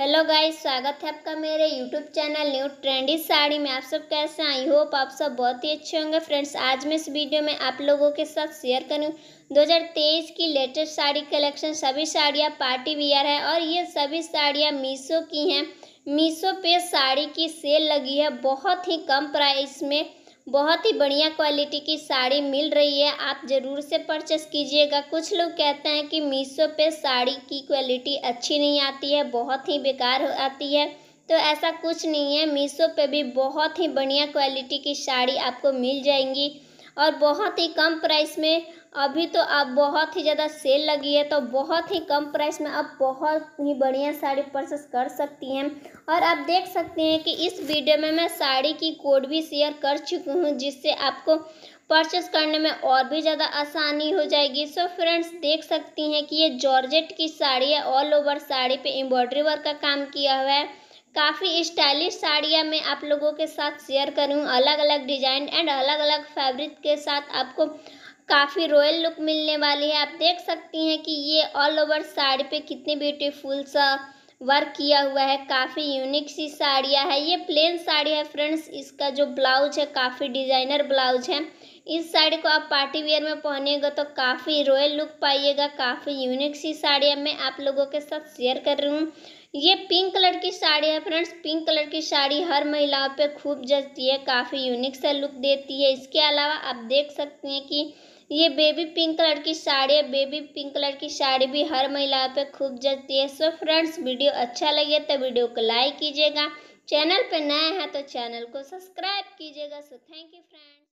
hello guys स्वागत है आपका मेरे YouTube channel new trendy sari में आप सब कैसे आई होप आप सब बहुत ही अच्छे होंगे फ्रेंड्स आज मैं इस वीडियो में आप लोगों के साथ शेयर करूँ 2023 की लेटेस्ट साड़ी कलेक्शन सभी साड़ियाँ पार्टी वियर है और ये सभी साड़ियाँ मीशो की हैं मीशो पे साड़ी की सेल लगी है बहुत ही कम प्राइस में बहुत ही बढ़िया क्वालिटी की साड़ी मिल रही है आप ज़रूर से परचेस कीजिएगा कुछ लोग कहते हैं कि मीशो पे साड़ी की क्वालिटी अच्छी नहीं आती है बहुत ही बेकार हो आती है तो ऐसा कुछ नहीं है मीशो पे भी बहुत ही बढ़िया क्वालिटी की साड़ी आपको मिल जाएंगी और बहुत ही कम प्राइस में अभी तो आप बहुत ही ज़्यादा सेल लगी है तो बहुत ही कम प्राइस में आप बहुत ही बढ़िया साड़ी परचेस कर सकती हैं और आप देख सकते हैं कि इस वीडियो में मैं साड़ी की कोड भी शेयर कर चुकी हूँ जिससे आपको परचेस करने में और भी ज़्यादा आसानी हो जाएगी सो फ्रेंड्स देख सकती हैं कि ये जॉर्जेट की साड़ी है ऑल ओवर साड़ी पे एम्ब्रॉयडरी वर्क का काम किया हुआ है काफ़ी स्टाइलिश साड़ियाँ मैं आप लोगों के साथ शेयर करूँ अलग अलग डिजाइन एंड अलग अलग फैब्रिक के साथ आपको काफ़ी रॉयल लुक मिलने वाली है आप देख सकती हैं कि ये ऑल ओवर साड़ी पे कितनी ब्यूटीफुल सा वर्क किया हुआ है काफ़ी यूनिक सी साड़ियाँ है ये प्लेन साड़ी है फ्रेंड्स इसका जो ब्लाउज है काफ़ी डिज़ाइनर ब्लाउज है इस साड़ी को आप पार्टी वेयर में पहनेगा तो काफ़ी रॉयल लुक पाइएगा काफ़ी यूनिक सी साड़ी है मैं आप लोगों के साथ शेयर कर रही हूँ ये पिंक कलर की साड़ी है फ्रेंड्स पिंक कलर की साड़ी हर महिलाओं पे खूब जचती है काफ़ी यूनिक सा लुक देती है इसके अलावा आप देख सकते हैं कि ये बेबी पिंक कलर की साड़ी है बेबी पिंक कलर की साड़ी भी हर महिलाओं पे खूब जचती है सो फ्रेंड्स वीडियो अच्छा लगे तो वीडियो को लाइक कीजिएगा चैनल पे नए हैं तो चैनल को सब्सक्राइब कीजिएगा सो थैंक यू फ्रेंड्स